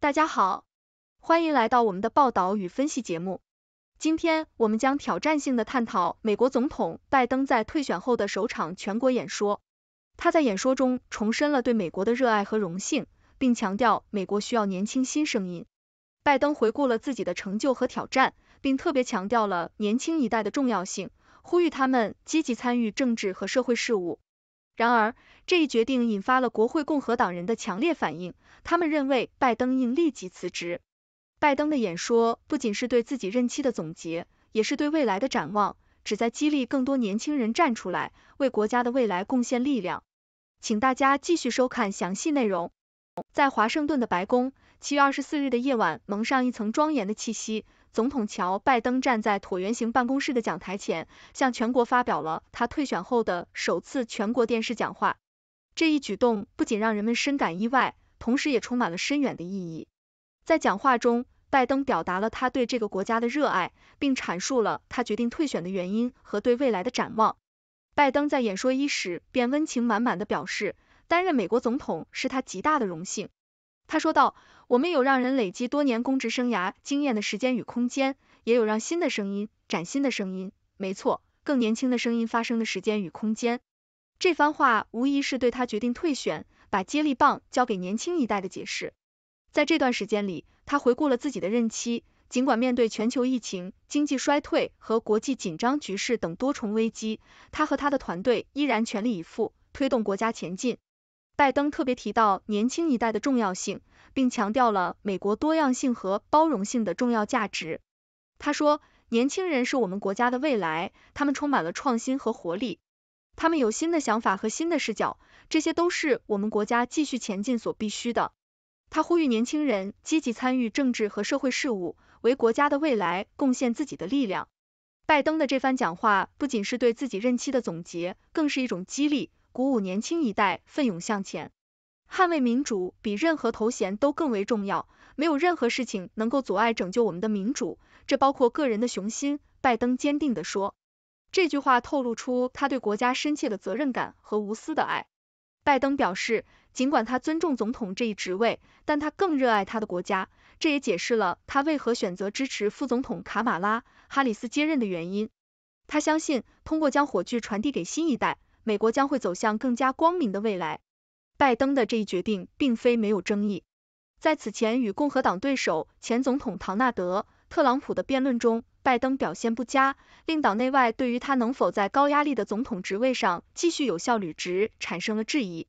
大家好，欢迎来到我们的报道与分析节目。今天，我们将挑战性的探讨美国总统拜登在退选后的首场全国演说。他在演说中重申了对美国的热爱和荣幸，并强调美国需要年轻新声音。拜登回顾了自己的成就和挑战，并特别强调了年轻一代的重要性，呼吁他们积极参与政治和社会事务。然而，这一决定引发了国会共和党人的强烈反应，他们认为拜登应立即辞职。拜登的演说不仅是对自己任期的总结，也是对未来的展望，旨在激励更多年轻人站出来，为国家的未来贡献力量。请大家继续收看详细内容。在华盛顿的白宫，七月二十四日的夜晚，蒙上一层庄严的气息。总统乔拜登站在椭圆形办公室的讲台前，向全国发表了他退选后的首次全国电视讲话。这一举动不仅让人们深感意外，同时也充满了深远的意义。在讲话中，拜登表达了他对这个国家的热爱，并阐述了他决定退选的原因和对未来的展望。拜登在演说伊始便温情满满地表示，担任美国总统是他极大的荣幸。他说道：“我们有让人累积多年公职生涯经验的时间与空间，也有让新的声音、崭新的声音，没错，更年轻的声音发生的时间与空间。”这番话无疑是对他决定退选，把接力棒交给年轻一代的解释。在这段时间里，他回顾了自己的任期，尽管面对全球疫情、经济衰退和国际紧张局势等多重危机，他和他的团队依然全力以赴，推动国家前进。拜登特别提到年轻一代的重要性，并强调了美国多样性和包容性的重要价值。他说，年轻人是我们国家的未来，他们充满了创新和活力，他们有新的想法和新的视角，这些都是我们国家继续前进所必须的。他呼吁年轻人积极参与政治和社会事务，为国家的未来贡献自己的力量。拜登的这番讲话不仅是对自己任期的总结，更是一种激励。鼓舞年轻一代奋勇向前，捍卫民主比任何头衔都更为重要。没有任何事情能够阻碍拯救我们的民主，这包括个人的雄心。拜登坚定地说，这句话透露出他对国家深切的责任感和无私的爱。拜登表示，尽管他尊重总统这一职位，但他更热爱他的国家，这也解释了他为何选择支持副总统卡马拉·哈里斯接任的原因。他相信，通过将火炬传递给新一代。美国将会走向更加光明的未来。拜登的这一决定并非没有争议。在此前与共和党对手前总统唐纳德·特朗普的辩论中，拜登表现不佳，令党内外对于他能否在高压力的总统职位上继续有效履职产生了质疑。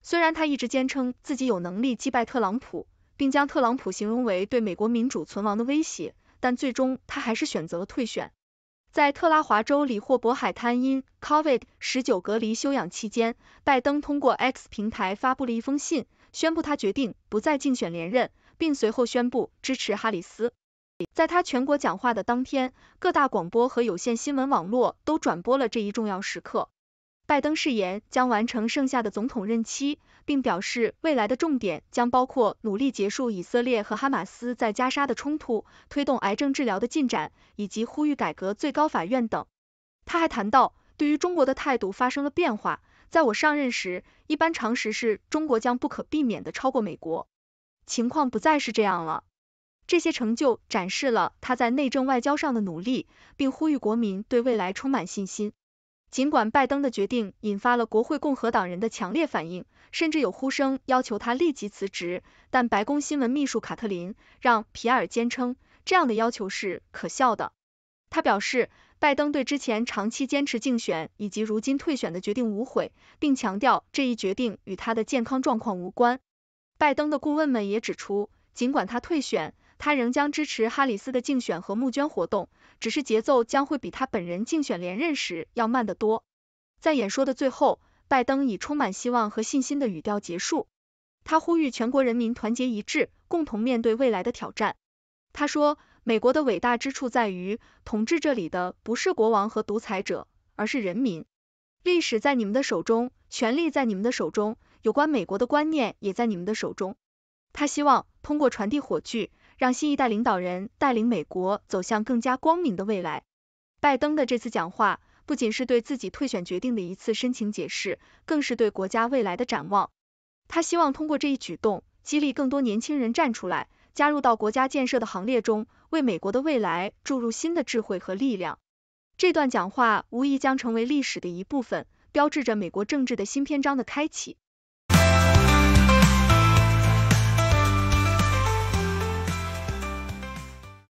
虽然他一直坚称自己有能力击败特朗普，并将特朗普形容为对美国民主存亡的威胁，但最终他还是选择了退选。在特拉华州里霍伯海滩因 COVID 十九隔离休养期间，拜登通过 X 平台发布了一封信，宣布他决定不再竞选连任，并随后宣布支持哈里斯。在他全国讲话的当天，各大广播和有线新闻网络都转播了这一重要时刻。拜登誓言将完成剩下的总统任期。并表示，未来的重点将包括努力结束以色列和哈马斯在加沙的冲突，推动癌症治疗的进展，以及呼吁改革最高法院等。他还谈到，对于中国的态度发生了变化。在我上任时，一般常识是中国将不可避免地超过美国，情况不再是这样了。这些成就展示了他在内政外交上的努力，并呼吁国民对未来充满信心。尽管拜登的决定引发了国会共和党人的强烈反应。甚至有呼声要求他立即辞职，但白宫新闻秘书卡特琳让皮埃尔坚称，这样的要求是可笑的。他表示，拜登对之前长期坚持竞选以及如今退选的决定无悔，并强调这一决定与他的健康状况无关。拜登的顾问们也指出，尽管他退选，他仍将支持哈里斯的竞选和募捐活动，只是节奏将会比他本人竞选连任时要慢得多。在演说的最后。拜登以充满希望和信心的语调结束，他呼吁全国人民团结一致，共同面对未来的挑战。他说：“美国的伟大之处在于，统治这里的不是国王和独裁者，而是人民。历史在你们的手中，权力在你们的手中，有关美国的观念也在你们的手中。”他希望通过传递火炬，让新一代领导人带领美国走向更加光明的未来。拜登的这次讲话。不仅是对自己退选决定的一次深情解释，更是对国家未来的展望。他希望通过这一举动，激励更多年轻人站出来，加入到国家建设的行列中，为美国的未来注入新的智慧和力量。这段讲话无疑将成为历史的一部分，标志着美国政治的新篇章的开启。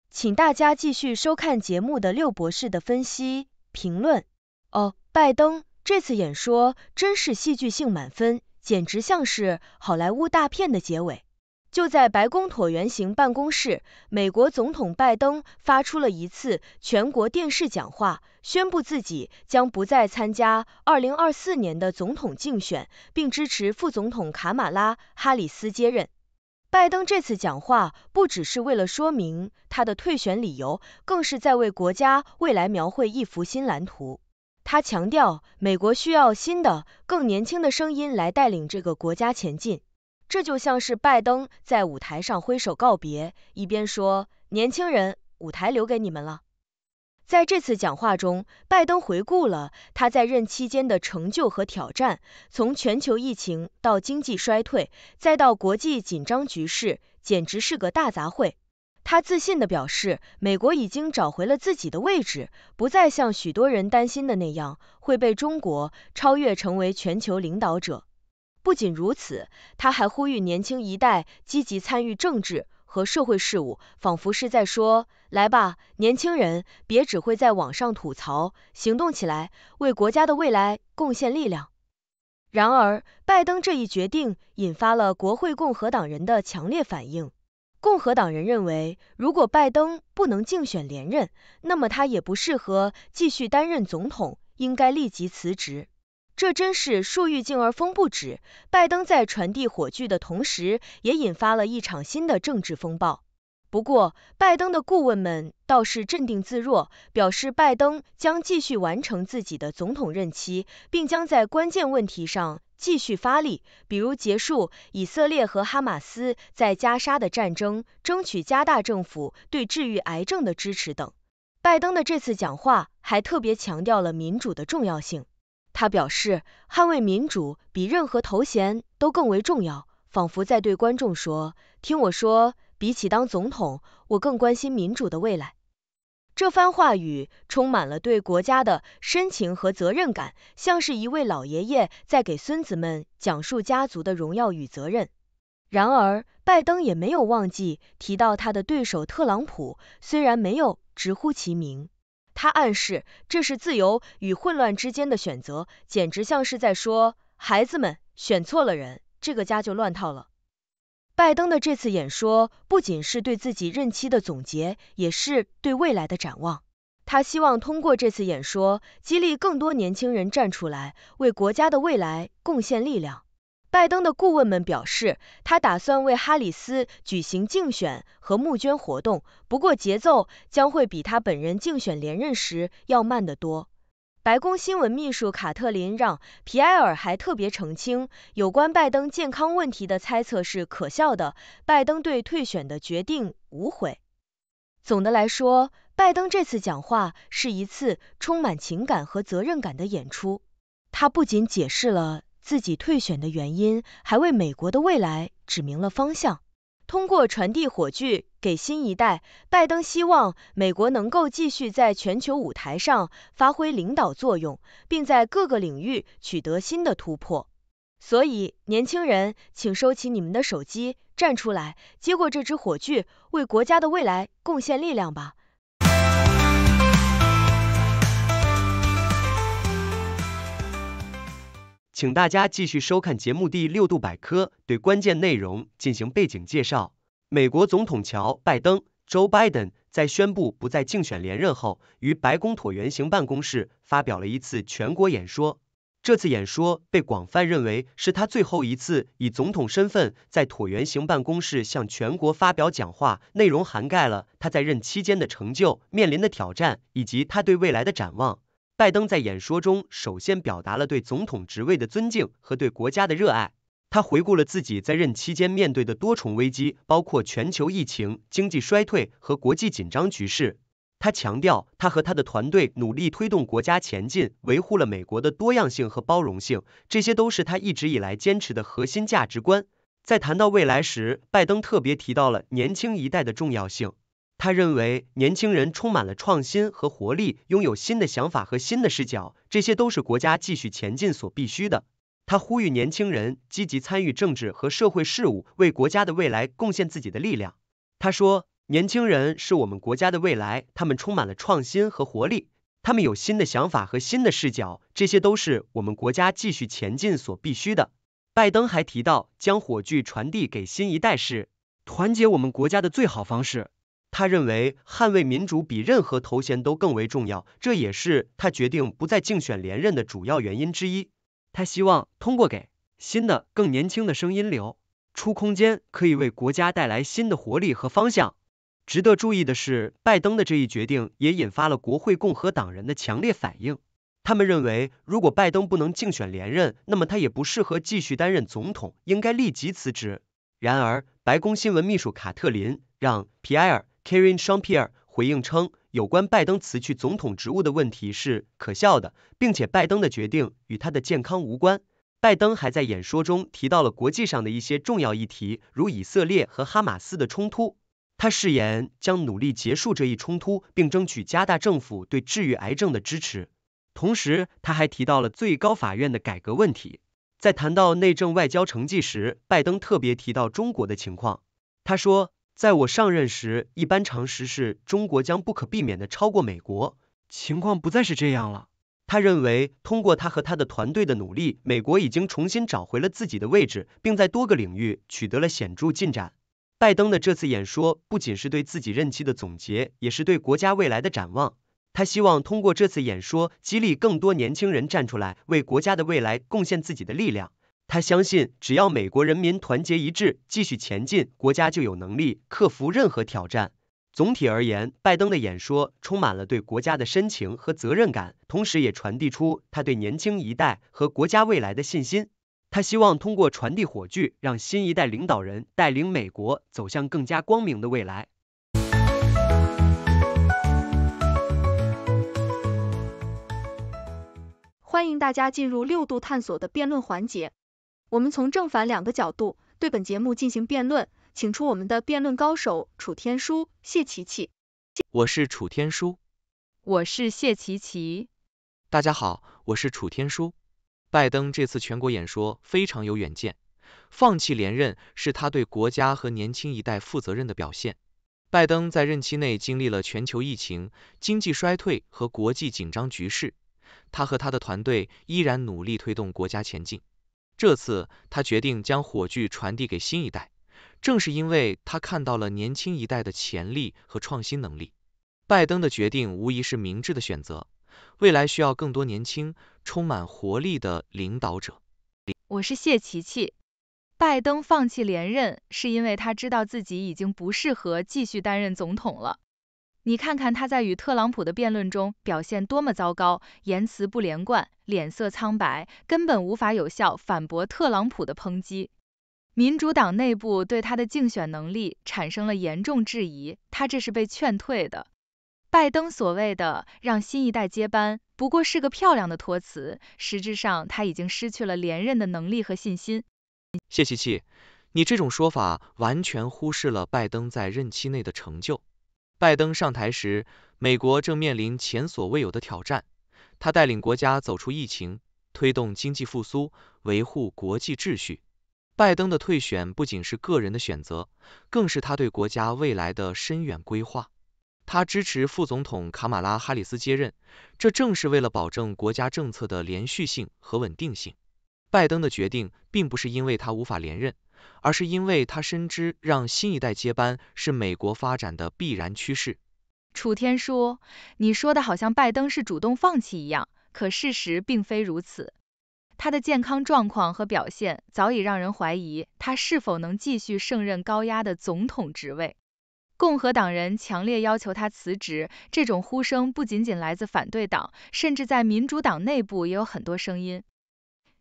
请大家继续收看节目的六博士的分析。评论哦，拜登这次演说真是戏剧性满分，简直像是好莱坞大片的结尾。就在白宫椭圆形办公室，美国总统拜登发出了一次全国电视讲话，宣布自己将不再参加2024年的总统竞选，并支持副总统卡马拉·哈里斯接任。拜登这次讲话不只是为了说明他的退选理由，更是在为国家未来描绘一幅新蓝图。他强调，美国需要新的、更年轻的声音来带领这个国家前进。这就像是拜登在舞台上挥手告别，一边说：“年轻人，舞台留给你们了。”在这次讲话中，拜登回顾了他在任期间的成就和挑战，从全球疫情到经济衰退，再到国际紧张局势，简直是个大杂烩。他自信地表示，美国已经找回了自己的位置，不再像许多人担心的那样会被中国超越，成为全球领导者。不仅如此，他还呼吁年轻一代积极参与政治。和社会事务，仿佛是在说：“来吧，年轻人，别只会在网上吐槽，行动起来，为国家的未来贡献力量。”然而，拜登这一决定引发了国会共和党人的强烈反应。共和党人认为，如果拜登不能竞选连任，那么他也不适合继续担任总统，应该立即辞职。这真是树欲静而风不止。拜登在传递火炬的同时，也引发了一场新的政治风暴。不过，拜登的顾问们倒是镇定自若，表示拜登将继续完成自己的总统任期，并将在关键问题上继续发力，比如结束以色列和哈马斯在加沙的战争，争取加大政府对治愈癌症的支持等。拜登的这次讲话还特别强调了民主的重要性。他表示，捍卫民主比任何头衔都更为重要，仿佛在对观众说：“听我说，比起当总统，我更关心民主的未来。”这番话语充满了对国家的深情和责任感，像是一位老爷爷在给孙子们讲述家族的荣耀与责任。然而，拜登也没有忘记提到他的对手特朗普，虽然没有直呼其名。他暗示这是自由与混乱之间的选择，简直像是在说：“孩子们选错了人，这个家就乱套了。”拜登的这次演说不仅是对自己任期的总结，也是对未来的展望。他希望通过这次演说，激励更多年轻人站出来，为国家的未来贡献力量。拜登的顾问们表示，他打算为哈里斯举行竞选和募捐活动，不过节奏将会比他本人竞选连任时要慢得多。白宫新闻秘书卡特琳让皮埃尔还特别澄清，有关拜登健康问题的猜测是可笑的。拜登对退选的决定无悔。总的来说，拜登这次讲话是一次充满情感和责任感的演出。他不仅解释了。自己退选的原因，还为美国的未来指明了方向。通过传递火炬给新一代，拜登希望美国能够继续在全球舞台上发挥领导作用，并在各个领域取得新的突破。所以，年轻人，请收起你们的手机，站出来，接过这支火炬，为国家的未来贡献力量吧。请大家继续收看节目《第六度百科》，对关键内容进行背景介绍。美国总统乔拜登 （Joe Biden） 在宣布不再竞选连任后，于白宫椭圆形办公室发表了一次全国演说。这次演说被广泛认为是他最后一次以总统身份在椭圆形办公室向全国发表讲话。内容涵盖了他在任期间的成就、面临的挑战以及他对未来的展望。拜登在演说中首先表达了对总统职位的尊敬和对国家的热爱。他回顾了自己在任期间面对的多重危机，包括全球疫情、经济衰退和国际紧张局势。他强调，他和他的团队努力推动国家前进，维护了美国的多样性和包容性，这些都是他一直以来坚持的核心价值观。在谈到未来时，拜登特别提到了年轻一代的重要性。他认为年轻人充满了创新和活力，拥有新的想法和新的视角，这些都是国家继续前进所必须的。他呼吁年轻人积极参与政治和社会事务，为国家的未来贡献自己的力量。他说，年轻人是我们国家的未来，他们充满了创新和活力，他们有新的想法和新的视角，这些都是我们国家继续前进所必须的。拜登还提到，将火炬传递给新一代是团结我们国家的最好方式。他认为捍卫民主比任何头衔都更为重要，这也是他决定不再竞选连任的主要原因之一。他希望通过给新的、更年轻的声音留出空间，可以为国家带来新的活力和方向。值得注意的是，拜登的这一决定也引发了国会共和党人的强烈反应。他们认为，如果拜登不能竞选连任，那么他也不适合继续担任总统，应该立即辞职。然而，白宫新闻秘书卡特琳让皮埃尔。Karine Shampier 回应称，有关拜登辞去总统职务的问题是可笑的，并且拜登的决定与他的健康无关。拜登还在演说中提到了国际上的一些重要议题，如以色列和哈马斯的冲突。他誓言将努力结束这一冲突，并争取加大政府对治愈癌症的支持。同时，他还提到了最高法院的改革问题。在谈到内政外交成绩时，拜登特别提到中国的情况。他说。在我上任时，一般常识是中国将不可避免地超过美国，情况不再是这样了。他认为，通过他和他的团队的努力，美国已经重新找回了自己的位置，并在多个领域取得了显著进展。拜登的这次演说不仅是对自己任期的总结，也是对国家未来的展望。他希望通过这次演说，激励更多年轻人站出来，为国家的未来贡献自己的力量。他相信，只要美国人民团结一致，继续前进，国家就有能力克服任何挑战。总体而言，拜登的演说充满了对国家的深情和责任感，同时也传递出他对年轻一代和国家未来的信心。他希望通过传递火炬，让新一代领导人带领美国走向更加光明的未来。欢迎大家进入六度探索的辩论环节。我们从正反两个角度对本节目进行辩论，请出我们的辩论高手楚天舒、谢琪琪。我是楚天舒。我是谢琪琪。大家好，我是楚天舒。拜登这次全国演说非常有远见，放弃连任是他对国家和年轻一代负责任的表现。拜登在任期内经历了全球疫情、经济衰退和国际紧张局势，他和他的团队依然努力推动国家前进。这次，他决定将火炬传递给新一代，正是因为他看到了年轻一代的潜力和创新能力。拜登的决定无疑是明智的选择，未来需要更多年轻、充满活力的领导者。我是谢琪琪，拜登放弃连任，是因为他知道自己已经不适合继续担任总统了。你看看他在与特朗普的辩论中表现多么糟糕，言辞不连贯，脸色苍白，根本无法有效反驳特朗普的抨击。民主党内部对他的竞选能力产生了严重质疑，他这是被劝退的。拜登所谓的让新一代接班，不过是个漂亮的托词，实质上他已经失去了连任的能力和信心。谢琪琪，你这种说法完全忽视了拜登在任期内的成就。拜登上台时，美国正面临前所未有的挑战。他带领国家走出疫情，推动经济复苏，维护国际秩序。拜登的退选不仅是个人的选择，更是他对国家未来的深远规划。他支持副总统卡马拉哈里斯接任，这正是为了保证国家政策的连续性和稳定性。拜登的决定并不是因为他无法连任。而是因为他深知让新一代接班是美国发展的必然趋势。楚天舒，你说的好像拜登是主动放弃一样，可事实并非如此。他的健康状况和表现早已让人怀疑他是否能继续胜任高压的总统职位。共和党人强烈要求他辞职，这种呼声不仅仅来自反对党，甚至在民主党内部也有很多声音。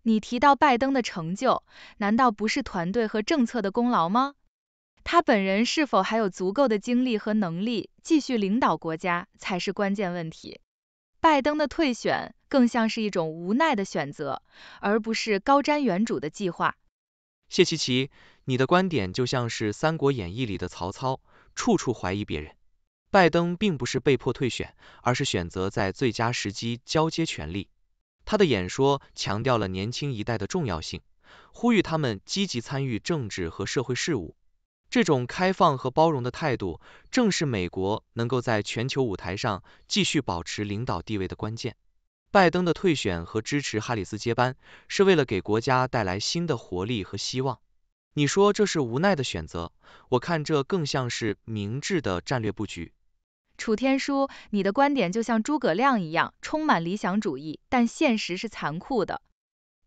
你提到拜登的成就，难道不是团队和政策的功劳吗？他本人是否还有足够的精力和能力继续领导国家才是关键问题。拜登的退选更像是一种无奈的选择，而不是高瞻远瞩的计划。谢琪琪，你的观点就像是《三国演义》里的曹操，处处怀疑别人。拜登并不是被迫退选，而是选择在最佳时机交接权力。他的演说强调了年轻一代的重要性，呼吁他们积极参与政治和社会事务。这种开放和包容的态度，正是美国能够在全球舞台上继续保持领导地位的关键。拜登的退选和支持哈里斯接班，是为了给国家带来新的活力和希望。你说这是无奈的选择，我看这更像是明智的战略布局。楚天舒，你的观点就像诸葛亮一样，充满理想主义，但现实是残酷的。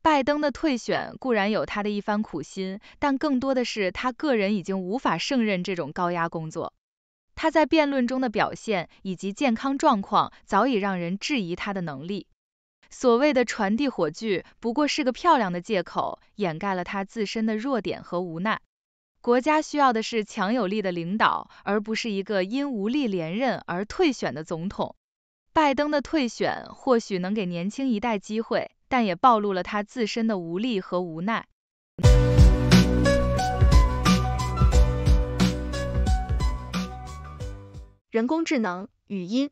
拜登的退选固然有他的一番苦心，但更多的是他个人已经无法胜任这种高压工作。他在辩论中的表现以及健康状况，早已让人质疑他的能力。所谓的传递火炬，不过是个漂亮的借口，掩盖了他自身的弱点和无奈。国家需要的是强有力的领导，而不是一个因无力连任而退选的总统。拜登的退选或许能给年轻一代机会，但也暴露了他自身的无力和无奈。人工智能语音，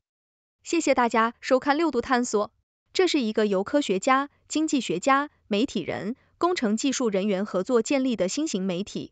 谢谢大家收看《六度探索》，这是一个由科学家、经济学家、媒体人、工程技术人员合作建立的新型媒体。